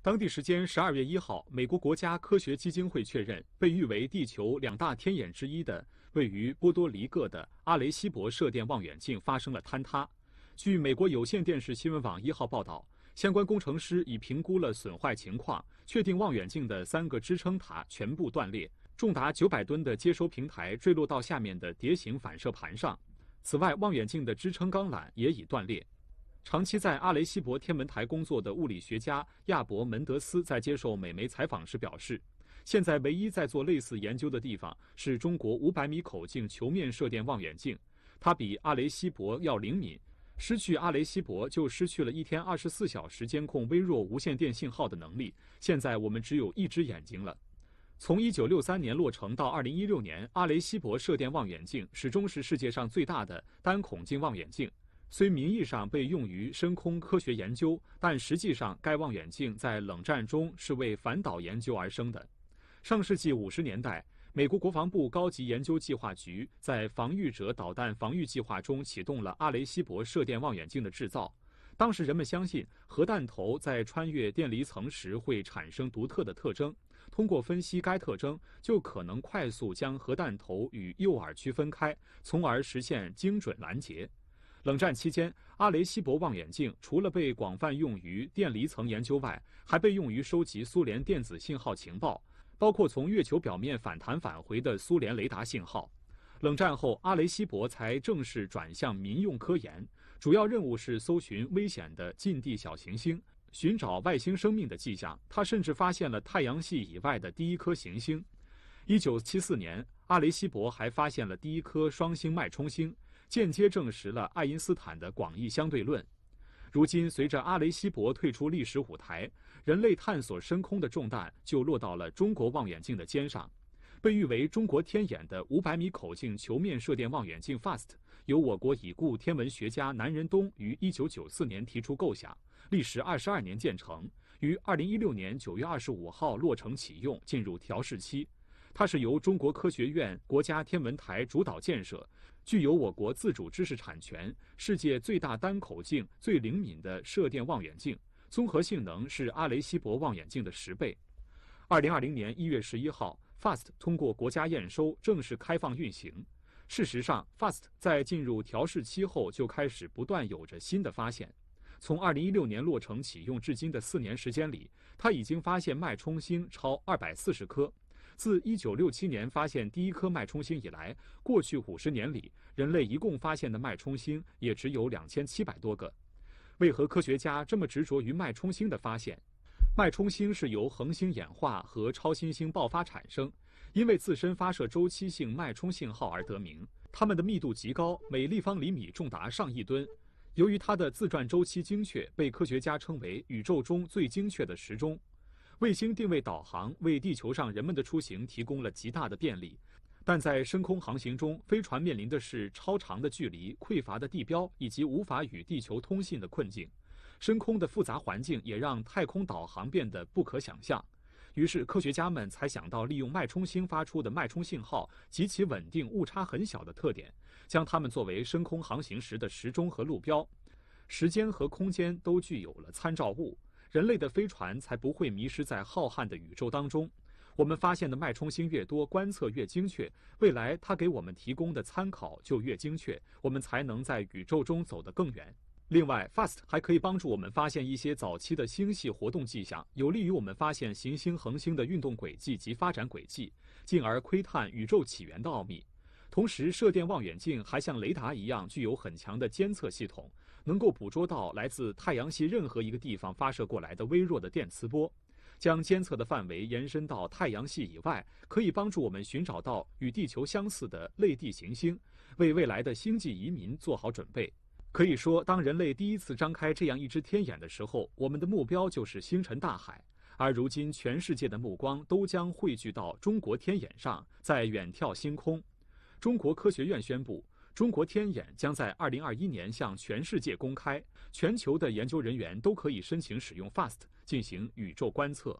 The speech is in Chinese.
当地时间十二月一号，美国国家科学基金会确认，被誉为地球两大天眼之一的位于波多黎各的阿雷西博射电望远镜发生了坍塌。据美国有线电视新闻网一号报道，相关工程师已评估了损坏情况，确定望远镜的三个支撑塔全部断裂，重达九百吨的接收平台坠落到下面的蝶形反射盘上。此外，望远镜的支撑钢缆也已断裂。长期在阿雷西博天文台工作的物理学家亚伯·门德斯在接受美媒采访时表示，现在唯一在做类似研究的地方是中国500米口径球面射电望远镜，它比阿雷西博要灵敏。失去阿雷西博，就失去了一天24小时监控微弱无线电信号的能力。现在我们只有一只眼睛了。从1963年落成到2016年，阿雷西博射电望远镜始终是世界上最大的单孔径望远镜。虽名义上被用于深空科学研究，但实际上该望远镜在冷战中是为反导研究而生的。上世纪五十年代，美国国防部高级研究计划局在防御者导弹防御计划中启动了阿雷西博射电望远镜的制造。当时人们相信，核弹头在穿越电离层时会产生独特的特征，通过分析该特征，就可能快速将核弹头与诱饵区分开，从而实现精准拦截。冷战期间，阿雷西博望远镜除了被广泛用于电离层研究外，还被用于收集苏联电子信号情报，包括从月球表面反弹返回的苏联雷达信号。冷战后，阿雷西博才正式转向民用科研，主要任务是搜寻危险的近地小行星，寻找外星生命的迹象。他甚至发现了太阳系以外的第一颗行星。一九七四年，阿雷西博还发现了第一颗双星脉冲星。间接证实了爱因斯坦的广义相对论。如今，随着阿雷西博退出历史舞台，人类探索深空的重担就落到了中国望远镜的肩上。被誉为“中国天眼”的五百米口径球面射电望远镜 FAST，由我国已故天文学家南仁东于一九九四年提出构想，历时二十二年建成，于二零一六年九月二十五号落成启用，进入调试期。它是由中国科学院国家天文台主导建设，具有我国自主知识产权、世界最大单口径、最灵敏的射电望远镜，综合性能是阿雷西博望远镜的十倍。二零二零年一月十一号，FAST 通过国家验收，正式开放运行。事实上，FAST 在进入调试期后就开始不断有着新的发现。从二零一六年落成启用至今的四年时间里，它已经发现脉冲星超二百四十颗。自1967年发现第一颗脉冲星以来，过去五十年里，人类一共发现的脉冲星也只有两千七百多个。为何科学家这么执着于脉冲星的发现？脉冲星是由恒星演化和超新星爆发产生，因为自身发射周期性脉冲信号而得名。它们的密度极高，每立方厘米重达上亿吨。由于它的自转周期精确，被科学家称为宇宙中最精确的时钟。卫星定位导航为地球上人们的出行提供了极大的便利，但在深空航行中，飞船面临的是超长的距离、匮乏的地标以及无法与地球通信的困境。深空的复杂环境也让太空导航变得不可想象，于是科学家们才想到利用脉冲星发出的脉冲信号及其稳定、误差很小的特点，将它们作为深空航行时的时钟和路标，时间和空间都具有了参照物。人类的飞船才不会迷失在浩瀚的宇宙当中。我们发现的脉冲星越多，观测越精确，未来它给我们提供的参考就越精确，我们才能在宇宙中走得更远。另外，FAST 还可以帮助我们发现一些早期的星系活动迹象，有利于我们发现行星、恒星的运动轨迹及发展轨迹，进而窥探宇宙起源的奥秘。同时，射电望远镜还像雷达一样，具有很强的监测系统，能够捕捉到来自太阳系任何一个地方发射过来的微弱的电磁波，将监测的范围延伸到太阳系以外，可以帮助我们寻找到与地球相似的类地行星，为未来的星际移民做好准备。可以说，当人类第一次张开这样一只天眼的时候，我们的目标就是星辰大海，而如今，全世界的目光都将汇聚到中国天眼上，在远眺星空。中国科学院宣布，中国天眼将在2021年向全世界公开，全球的研究人员都可以申请使用 FAST 进行宇宙观测。